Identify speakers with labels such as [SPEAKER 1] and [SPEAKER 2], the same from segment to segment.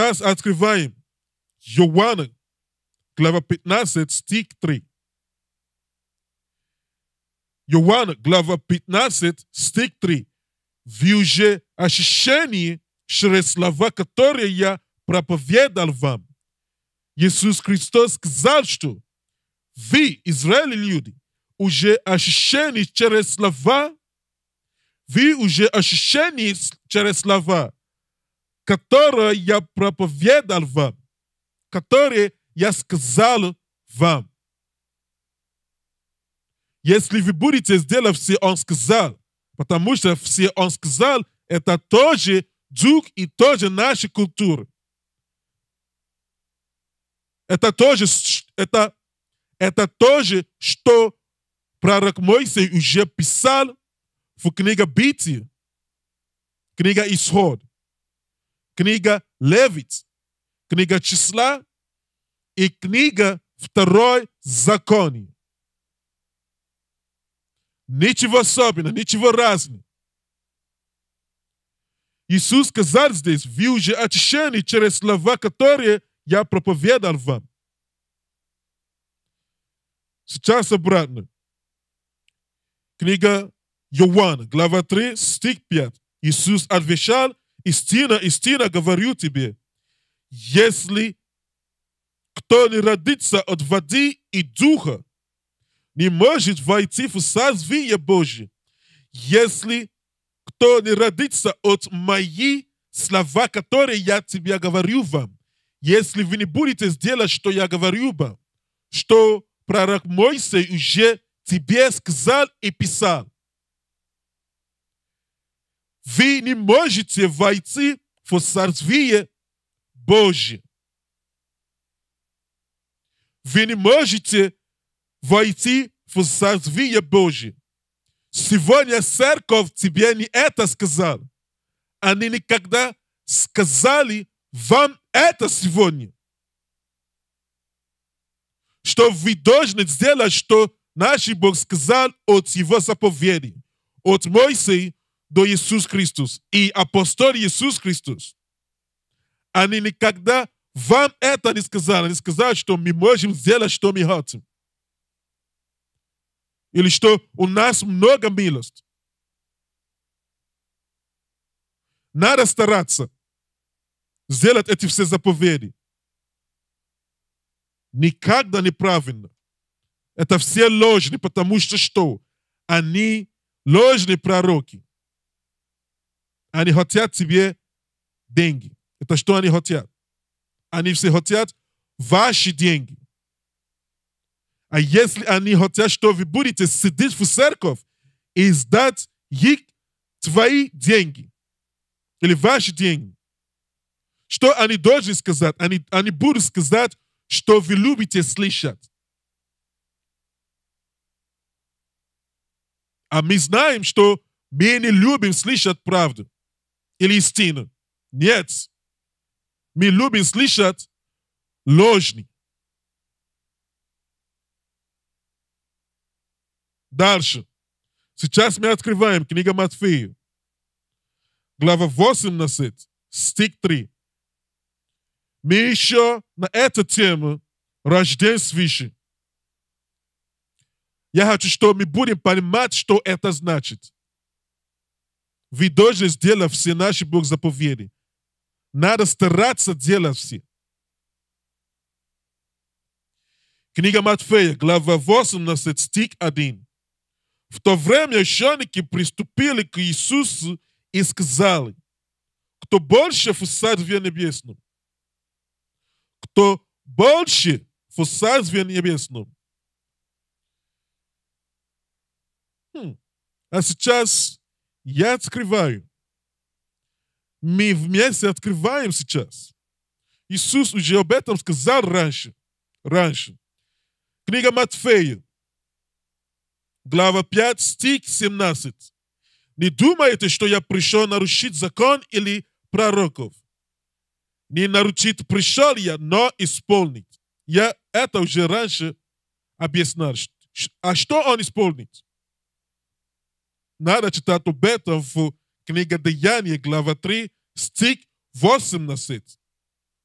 [SPEAKER 1] Сейчас открываем Иоанна, глава 15, стих 3. Иоанна, глава 15, стих 3. Вы уже ощущение через слова, которые я проповедал вам. Иисус Христос сказал, что вы, Израиль, люди, уже ощущены через слова, вы уже ощущены через слова которое я проповедал вам, которые я сказал вам. Если вы будете сделать все, он сказал, потому что все, он сказал, это тоже дух и тоже наша культура. Это тоже, это, это тоже, что пророк Моисей уже писал в книге Битии, книга Исход книга Левит, книга числа и книга второй законе. Ничего особенного, ничего разного. Иисус сказал здесь, вы уже очищены через слова, которые я проповедал вам. Сейчас обратно. Книга Иоанна, глава 3, стих 5. Иисус отвечал, Истина, истина говорю тебе, если кто не родится от воды и духа, не может войти в созвие Божие, если кто не родится от мои слова, которые я тебе говорю вам. Если вы не будете сделать, что я говорю вам, что пророк Мойсей уже тебе сказал и писал, вы не можете войти в Царствие Божье. Вы не можете войти в Царствие Божье. Сегодня церковь тебе не это сказала. Они никогда сказали вам это сегодня. Что вы должны сделать, что наш Бог сказал от его заповеди, от Моисея, до Иисус Христос и апостол Иисус Христос. Они никогда вам это не сказали. Они сказали, что мы можем сделать, что мы хотим. Или что у нас много милости. Надо стараться сделать эти все заповеди. Никогда неправильно. Это все ложные, потому что что? Они ложные пророки. Они хотят тебе деньги. Это что они хотят? Они все хотят ваши деньги. А если они хотят, что вы будете сидеть в церковь и сдать их твои деньги или ваши деньги, что они должны сказать? Они, они будут сказать, что вы любите слышать. А мы знаем, что мы не любим слышать правду или Илистин. Нет. Мы любим слышать ложный. Дальше. Сейчас мы открываем книгу Матфея. Глава 18, стих 3. Мы еще на эту тему рожден свыше. Я хочу, чтобы мы будем понимать, что это значит. Вы должны сделать все наши Бог заповеди. Надо стараться делать все. Книга Матфея, глава 18, стих 1. В то время ученики приступили к Иисусу и сказали, кто больше в Царстве Небесном? Кто больше в Царстве Небесном? Хм. А сейчас я открываю. Мы вместе открываем сейчас. Иисус уже об этом сказал раньше. Раньше. Книга Матфея, глава 5, стих 17. Не думайте, что я пришел нарушить закон или пророков. Не нарушить пришел я, но исполнить. Я это уже раньше объяснял. А что он исполнит? надо читать об этом в книге Деяния, глава 3, стих 18.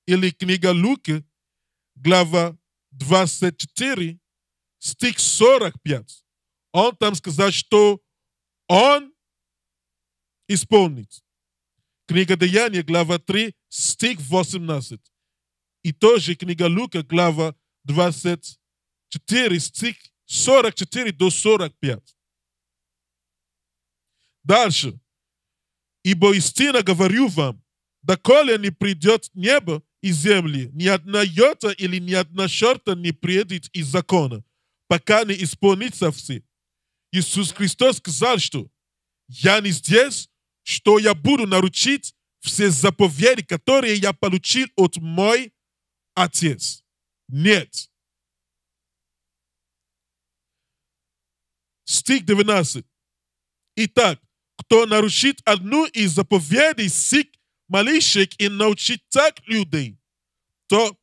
[SPEAKER 1] Или книга Луки, глава 24, стих 45. Он там сказал, что он исполнит. Книга Деяния, глава 3, стих 18. И тоже книга Лука, глава 24, стих 44 до 45. Дальше. Ибо истинно говорю вам, доколе не придет небо и земли, ни одна йота или ни одна шорта не приедет из закона, пока не исполнится все. Иисус Христос сказал, что «Я не здесь, что я буду наручить все заповеди, которые я получил от мой Отец». Нет. Стих 19. Итак, кто нарушит одну из заповедей сик малейших и научит так людей, то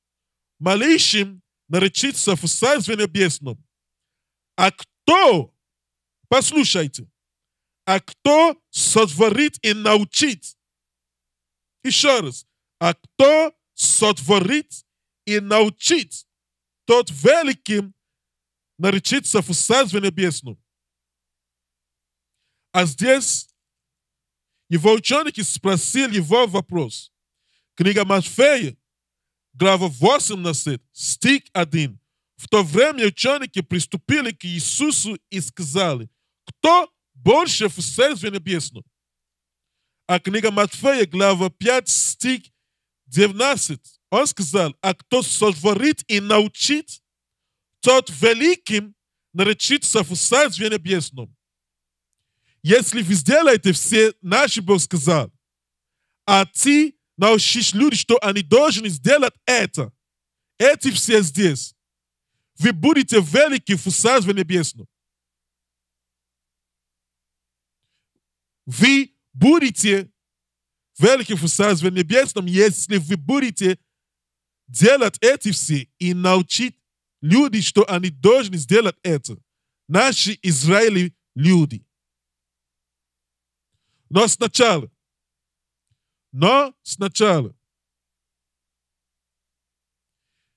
[SPEAKER 1] малейшим наречится в Царстве Небесном. А кто, послушайте, а кто сотворит и научит? Еще раз. А кто сотворит и научит, тот великим наречится в Царстве Небесном. А здесь его ученики спросили его вопрос. Книга Матфея, глава 18, стих 1. В то время ученики приступили к Иисусу и сказали, кто больше в Царстве Небесном? А книга Матфея, глава 5, стих 19. Он сказал, а кто сотворит и научит, тот великим наречится в Царстве Небесном. Если вы сделаете все наши, Бог сказал, а ты научишь людей, что они должны сделать это. Эти все здесь. Вы будете велики в Царстве Небесном. Вы будете велики в Царстве Небесном, если вы будете делать эти все и научить людей, что они должны сделать это. Наши израильские люди. Но сначала. Но сначала.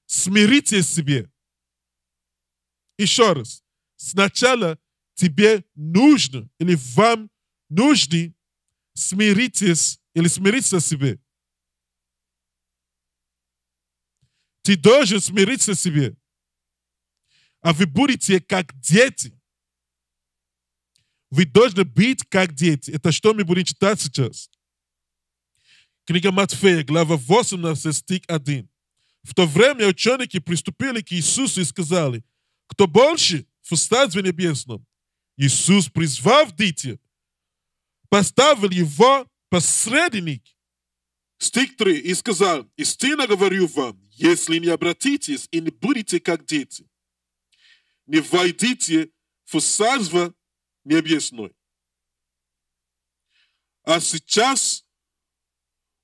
[SPEAKER 1] Смирите себе. Еще раз. Сначала тебе нужно или вам нужно смириться или смириться себе. Ты должен смириться себе. А вы будете как дети. Вы должны быть как дети. Это что мы будем читать сейчас? Книга Матфея, глава 18, стих 1. В то время ученики приступили к Иисусу и сказали, кто больше в Царстве Небесном? Иисус, призвав дитя, поставил его посредник. Стих 3. И сказал, истинно говорю вам, если не обратитесь и не будете как дети, не войдите в Царство необъясной. А сейчас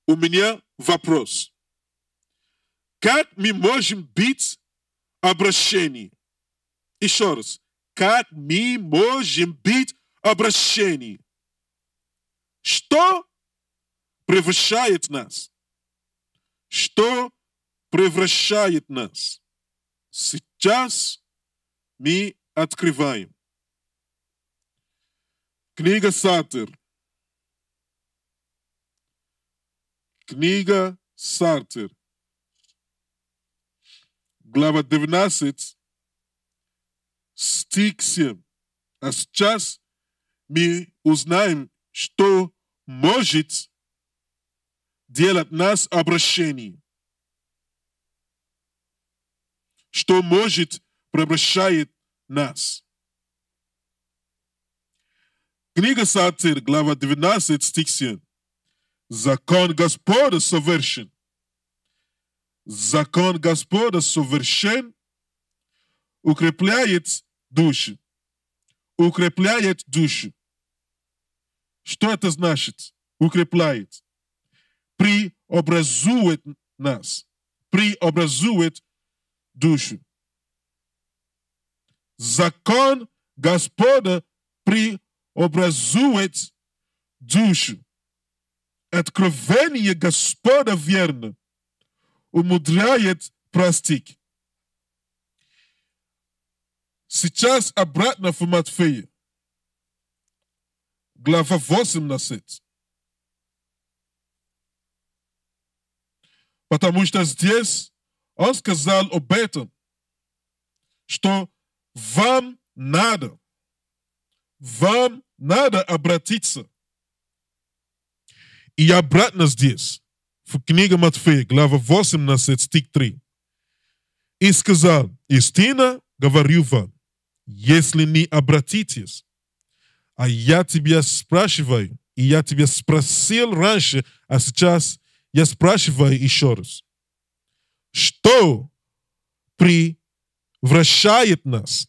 [SPEAKER 1] у меня вопрос. Как мы можем быть обращений? Еще раз. Как мы можем быть обращений? Что превращает нас? Что превращает нас? Сейчас мы открываем. Книга Сатыр. Книга Сатир. Глава 19, стих 7. А сейчас мы узнаем, что может делать нас обращение. Что может превращает нас. Книга Сатир, глава 12, стих 7. Закон Господа совершен. Закон Господа совершен, укрепляет души. Укрепляет души. Что это значит? Укрепляет. Преобразует нас. Преобразует душу. Закон Господа преобразует образует душу. Откровение Господа верно, умудряет простить. Сейчас обратно в Матфея. Глава 18. Потому что здесь он сказал об этом, что вам надо вам надо обратиться. И обратно здесь, в книге Матфея, глава 18, стих 3. И сказал, истина, говорю вам, если не обратитесь, а я тебя спрашиваю, и я тебя спросил раньше, а сейчас я спрашиваю еще раз. Что превращает нас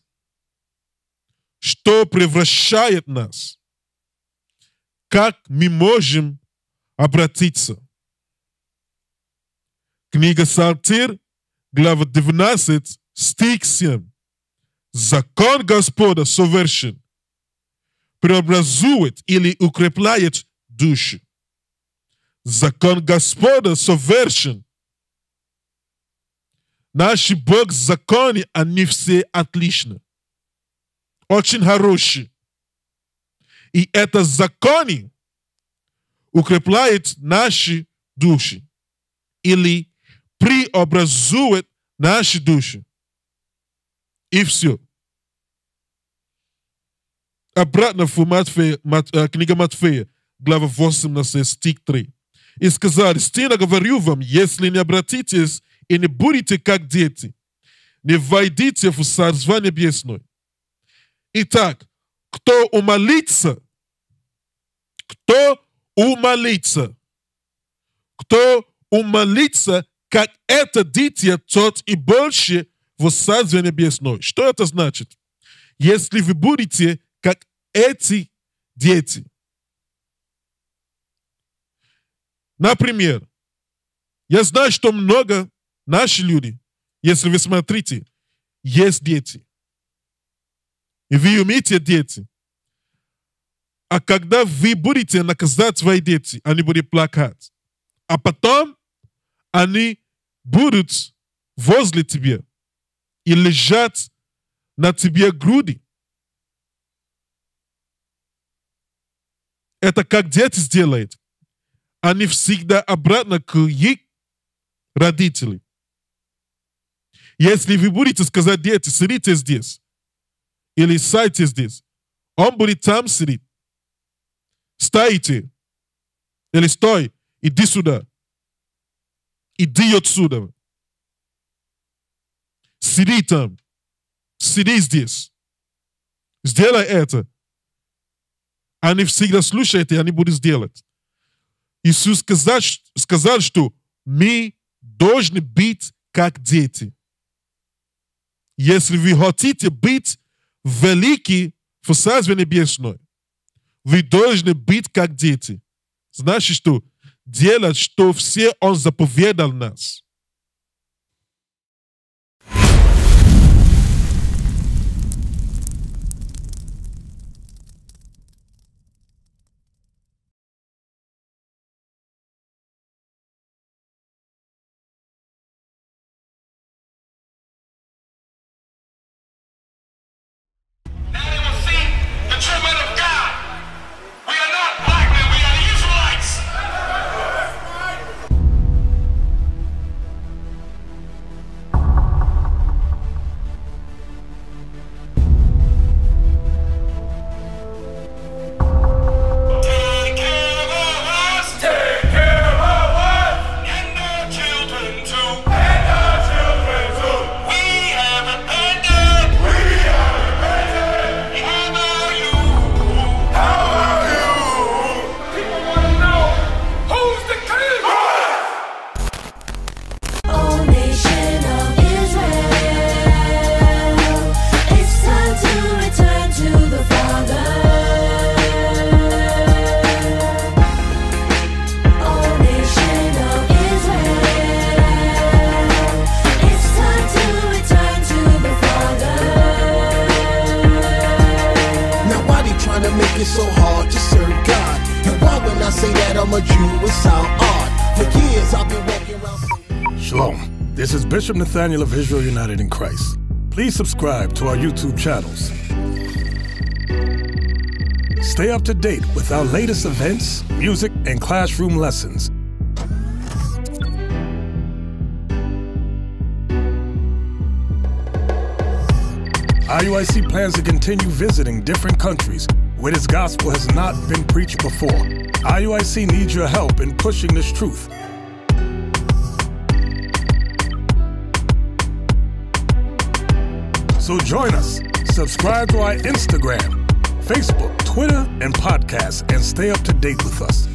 [SPEAKER 1] что превращает нас, как мы можем обратиться. Книга Псалтир, глава 12, стих 7. Закон Господа совершен, преобразует или укрепляет душу. Закон Господа совершен. Наши Бог законы, они а все отличны очень хороший. И это законы укрепляет наши души или преобразует наши души. И все. Обратно в Матфея, Мат, э, книга Матфея, глава 18, стих 3. И сказали, стена говорю вам, если не обратитесь и не будете как дети, не войдите в Царство Небесное. Итак, кто умолится, кто умолится, кто умолится, как это дитя, тот и больше в Царстве Небесной. Что это значит? Если вы будете, как эти дети. Например, я знаю, что много наши люди, если вы смотрите, есть дети и вы умеете дети. А когда вы будете наказать свои дети, они будут плакать. А потом они будут возле тебя и лежат на тебе груди. Это как дети сделают. Они всегда обратно к их родителям. Если вы будете сказать дети, сидите здесь, или сайте здесь. Он будет там сидеть. Стойте. Или стой. Иди сюда. Иди отсюда. Сиди там. Сиди здесь. Сделай это. Они всегда слушают, и они будут делать. Иисус сказал, сказал что мы должны быть как дети. Если вы хотите быть велики в Царстве Небесное. Вы должны быть как дети. Значит, что делать, что все Он заповедал нас. working so hard to serve God. And why when I say that I'm a Jew, sound odd. For years I've been walking around. Shalom. This is Bishop Nathaniel of Israel United in Christ. Please subscribe to our YouTube channels. Stay up to date with our latest events, music, and classroom lessons. IUIC plans to continue visiting different countries where this gospel has not been preached before. IUIC needs your help in pushing this truth. So join us. Subscribe to our Instagram, Facebook, Twitter, and podcast, and stay up to date with us.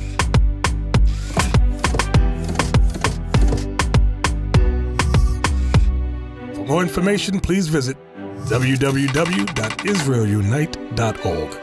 [SPEAKER 1] For more information, please visit www.israelunite.org.